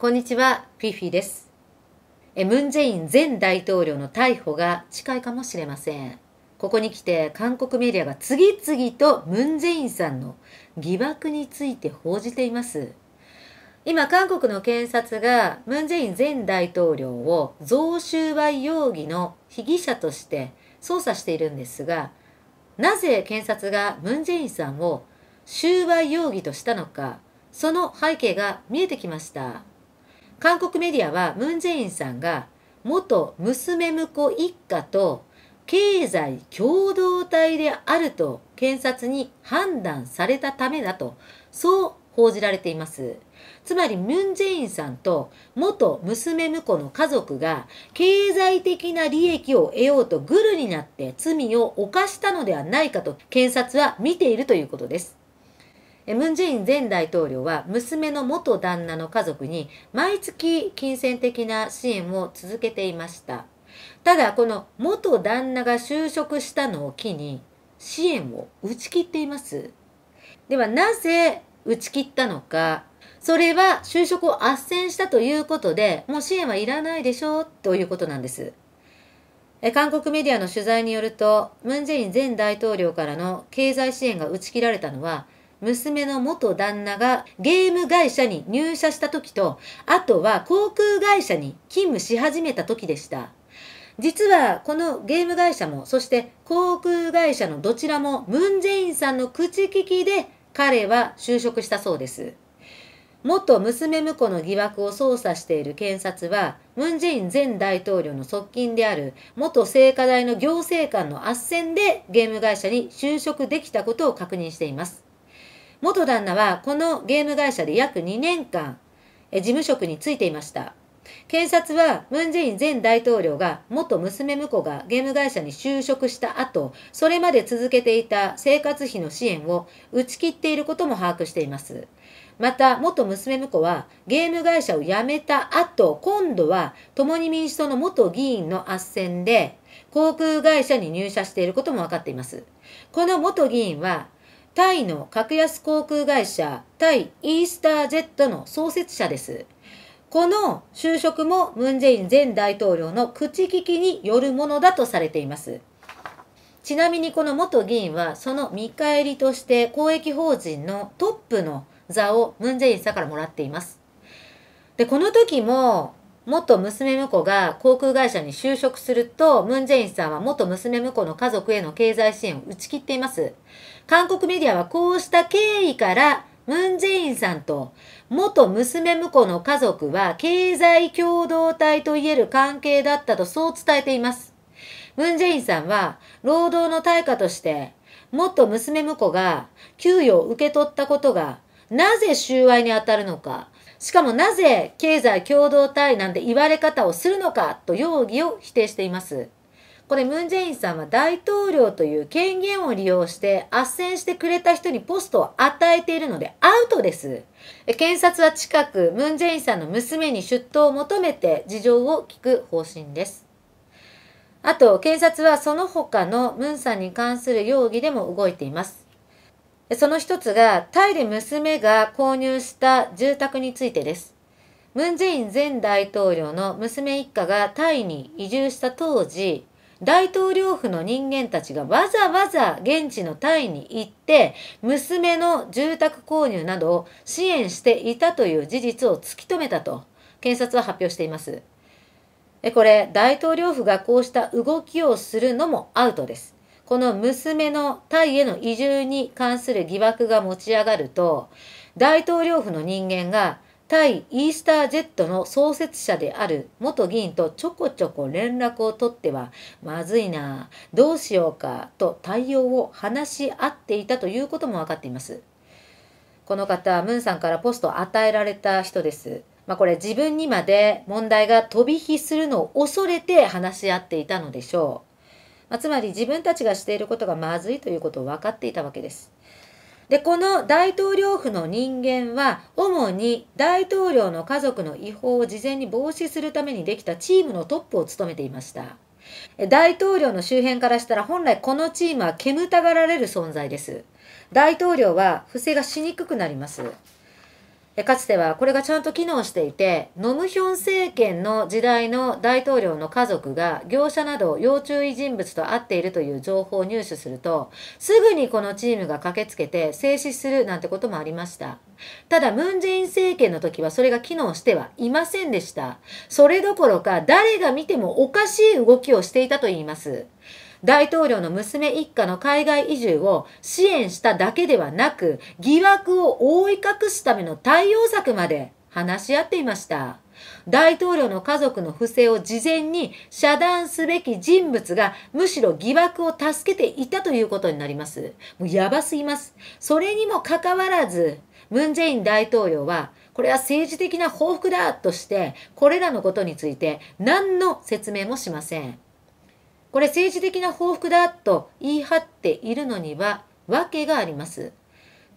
こんにちは、フィフィです。ムン・ジェイン前大統領の逮捕が近いかもしれません。ここに来て韓国メディアが次々とムン・ジェインさんの疑惑について報じています。今、韓国の検察がムン・ジェイン前大統領を贈収賄容疑の被疑者として捜査しているんですが、なぜ検察がムン・ジェインさんを収賄容疑としたのか、その背景が見えてきました。韓国メディアはムン・ジェインさんが元娘婿一家と経済共同体であると検察に判断されたためだと、そう報じられています。つまり、ムン・ジェインさんと元娘婿の家族が経済的な利益を得ようとグルになって罪を犯したのではないかと検察は見ているということです。ムン・ジェイン前大統領は娘の元旦那の家族に毎月金銭的な支援を続けていました。ただ、この元旦那が就職したのを機に支援を打ち切っています。では、なぜ打ち切ったのか。それは就職を斡旋したということで、もう支援はいらないでしょうということなんです。韓国メディアの取材によると、ムン・ジェイン前大統領からの経済支援が打ち切られたのは、娘の元旦那がゲーム会社に入社した時と、あとは航空会社に勤務し始めた時でした。実はこのゲーム会社も、そして航空会社のどちらもムンジェインさんの口利きで彼は就職したそうです。元娘婿の疑惑を捜査している検察は、ムン・ジェイン前大統領の側近である元聖火台の行政官の斡旋でゲーム会社に就職できたことを確認しています。元旦那はこのゲーム会社で約2年間、事務職に就いていました。検察はムン・ジェイン前大統領が元娘婿がゲーム会社に就職した後、それまで続けていた生活費の支援を打ち切っていることも把握しています。また、元娘婿はゲーム会社を辞めた後、今度は共に民主党の元議員の斡旋で航空会社に入社していることも分かっています。この元議員はタイの格安航空会社、タイイースタージェットの創設者です。この就職もムン・ジェイン前大統領の口利きによるものだとされています。ちなみにこの元議員はその見返りとして公益法人のトップの座をムン・ジェインさんからもらっています。で、この時も元娘婿が航空会社に就職すると、ムン・ジェインさんは元娘婿の家族への経済支援を打ち切っています。韓国メディアはこうした経緯から、ムン・ジェインさんと元娘婿の家族は経済共同体といえる関係だったとそう伝えています。ムン・ジェインさんは労働の対価として元娘婿が給与を受け取ったことがなぜ収賄にあたるのか、しかもなぜ経済共同体なんて言われ方をするのかと容疑を否定しています。これムン・ジェインさんは大統領という権限を利用して斡旋してくれた人にポストを与えているのでアウトです。検察は近くムン・ジェインさんの娘に出頭を求めて事情を聞く方針です。あと、検察はその他のムンさんに関する容疑でも動いています。その一つが、タイで娘が購入した住宅についてです。ムン・ジェイン前大統領の娘一家がタイに移住した当時、大統領府の人間たちがわざわざ現地のタイに行って、娘の住宅購入などを支援していたという事実を突き止めたと、検察は発表しています。これ、大統領府がこうした動きをするのもアウトです。この娘のタイへの移住に関する疑惑が持ち上がると、大統領府の人間が対イースタージェットの創設者である元議員とちょこちょこ連絡を取ってはまずいなどうしようかと対応を話し合っていたということも分かっていますこの方ムンさんからポストを与えられた人ですまあ、これ自分にまで問題が飛び火するのを恐れて話し合っていたのでしょう、まあ、つまり自分たちがしていることがまずいということを分かっていたわけですで、この大統領府の人間は、主に大統領の家族の違法を事前に防止するためにできたチームのトップを務めていました。大統領の周辺からしたら本来このチームは煙たがられる存在です。大統領は不正がしにくくなります。かつてはこれがちゃんと機能していて、ノムヒョン政権の時代の大統領の家族が業者など要注意人物と会っているという情報を入手すると、すぐにこのチームが駆けつけて制止するなんてこともありました。ただ、ムン・ジェイン政権の時はそれが機能してはいませんでした。それどころか誰が見てもおかしい動きをしていたと言います。大統領の娘一家の海外移住を支援しただけではなく、疑惑を覆い隠すための対応策まで話し合っていました。大統領の家族の不正を事前に遮断すべき人物がむしろ疑惑を助けていたということになります。もうやばすぎます。それにもかかわらず、ムン・ジェイン大統領は、これは政治的な報復だとして、これらのことについて何の説明もしません。これ政治的な報復だと言い張っているのには訳があります。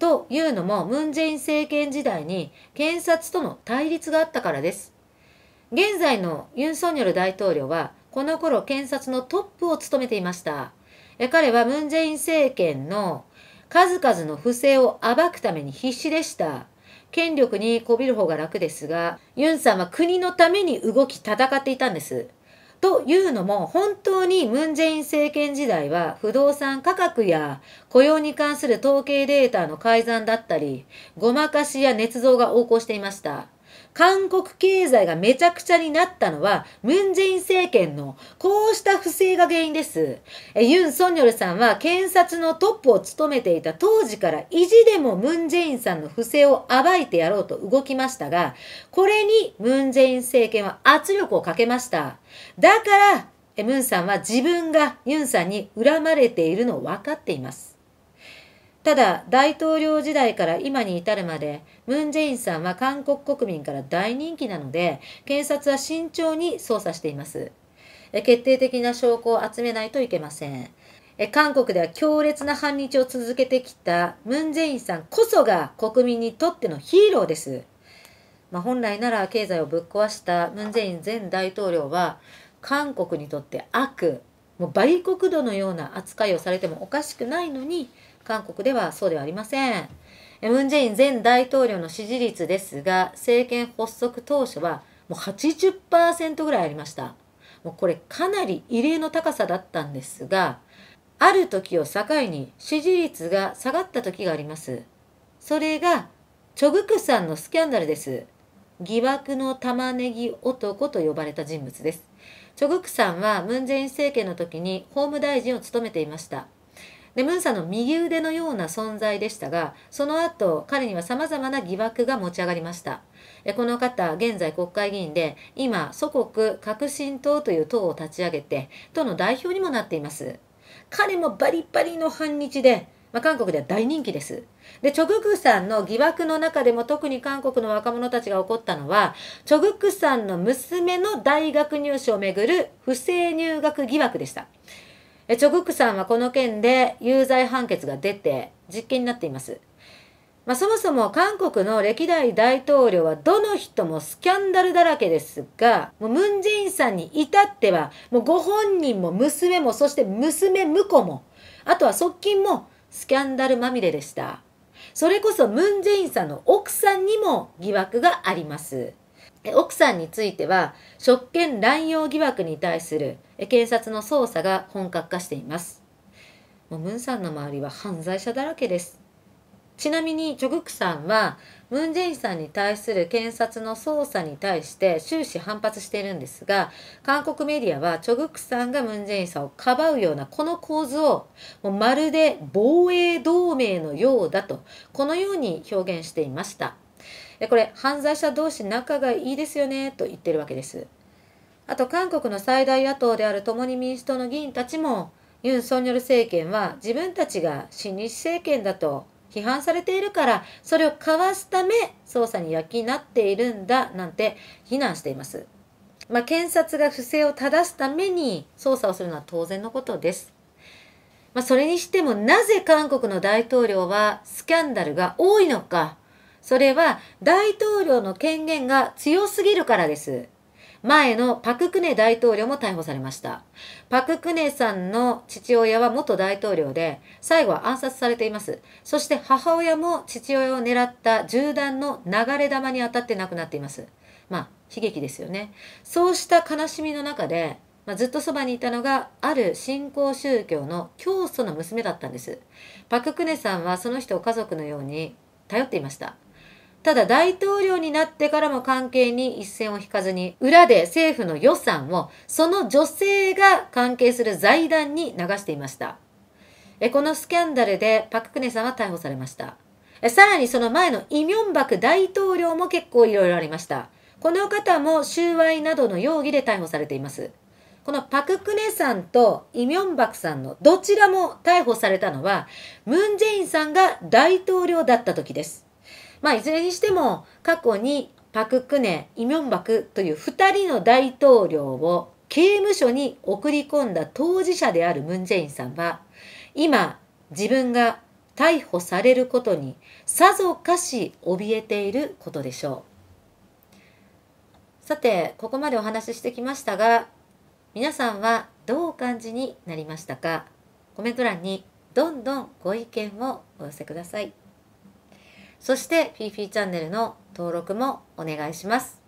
というのも、ムン・ジェイン政権時代に検察との対立があったからです。現在のユン・ソンニョル大統領は、この頃検察のトップを務めていました。彼はムン・ジェイン政権の数々の不正を暴くために必死でした。権力にこびる方が楽ですが、ユンさんは国のために動き戦っていたんです。というのも本当にムン・ジェイン政権時代は不動産価格や雇用に関する統計データの改ざんだったりごまかしや捏造が横行していました。韓国経済がめちゃくちゃになったのは、ムンジェイン政権のこうした不正が原因です。えユン・ソンニョルさんは検察のトップを務めていた当時から意地でもムンジェインさんの不正を暴いてやろうと動きましたが、これにムンジェイン政権は圧力をかけました。だから、ムンさんは自分がユンさんに恨まれているのを分かっています。ただ、大統領時代から今に至るまで、ムン・ジェインさんは韓国国民から大人気なので、検察は慎重に捜査しています。決定的な証拠を集めないといけません。韓国では強烈な反日を続けてきたムン・ジェインさんこそが国民にとってのヒーローです。まあ、本来なら経済をぶっ壊したムン・ジェイン前大統領は、韓国にとって悪、もう売国奴のような扱いをされてもおかしくないのに、韓国ではそうではありません。ムン・ジェイン前大統領の支持率ですが、政権発足当初はもう80%ぐらいありました。もうこれかなり異例の高さだったんですが、ある時を境に支持率が下がった時があります。それが、チョグクさんのスキャンダルです。疑惑の玉ねぎ男と呼ばれた人物です。チョグクさんはムン・ジェイン政権の時に法務大臣を務めていました。でムンさんの右腕のような存在でしたがその後彼にはさまざまな疑惑が持ち上がりましたこの方現在国会議員で今祖国革新党という党を立ち上げて党の代表にもなっています彼もバリバリの反日でまあ、韓国では大人気です。で、チョグクさんの疑惑の中でも特に韓国の若者たちが起こったのは、チョグクさんの娘の大学入試をめぐる不正入学疑惑でした。えチョ・グクさんはこの件で有罪判決が出て実刑になっています。まあ、そもそも韓国の歴代大統領はどの人もスキャンダルだらけですが、もうムン・ジェインさんに至っては、もうご本人も娘も、そして娘婿も、あとは側近もスキャンダルまみれでした。それこそムン・ジェインさんの奥さんにも疑惑があります。奥さんについては、職権乱用疑惑に対する警察の捜査が本格化しています。もうムンさんの周りは犯罪者だらけです。ちなみにチョグクさんはムン・ジェインさんに対する検察の捜査に対して終始反発しているんですが韓国メディアはチョグクさんがムン・ジェインさんをかばうようなこの構図をもうまるで防衛同盟のようだとこのように表現していましたこれ犯罪者同士仲がいいですよねと言ってるわけですあと韓国の最大野党である共に民主党の議員たちも、ユン・ソンニョル政権は自分たちが親日政権だと批判されているから、それをかわすため捜査になっているんだなんて非難しています。まあ、検察が不正を正すために捜査をするのは当然のことです。まあ、それにしてもなぜ韓国の大統領はスキャンダルが多いのか、それは大統領の権限が強すぎるからです。前のパク・クネ大統領も逮捕されました。パク・クネさんの父親は元大統領で、最後は暗殺されています。そして母親も父親を狙った銃弾の流れ弾に当たって亡くなっています。まあ、悲劇ですよね。そうした悲しみの中で、まあ、ずっとそばにいたのがある新興宗教の教祖の娘だったんです。パク・クネさんはその人を家族のように頼っていました。ただ大統領になってからも関係に一線を引かずに、裏で政府の予算をその女性が関係する財団に流していました。このスキャンダルでパククネさんは逮捕されました。さらにその前のイミョンバク大統領も結構いろいろありました。この方も収賄などの容疑で逮捕されています。このパククネさんとイミョンバクさんのどちらも逮捕されたのは、ムン・ジェインさんが大統領だった時です。まあ、いずれにしても過去にパク・クネ、イ・ミョンバクという2人の大統領を刑務所に送り込んだ当事者であるムン・ジェインさんは今自分が逮捕されることにさぞかし怯えていることでしょうさてここまでお話ししてきましたが皆さんはどうお感じになりましたかコメント欄にどんどんご意見をお寄せください。そしてフフィーィーチャンネルの登録もお願いします。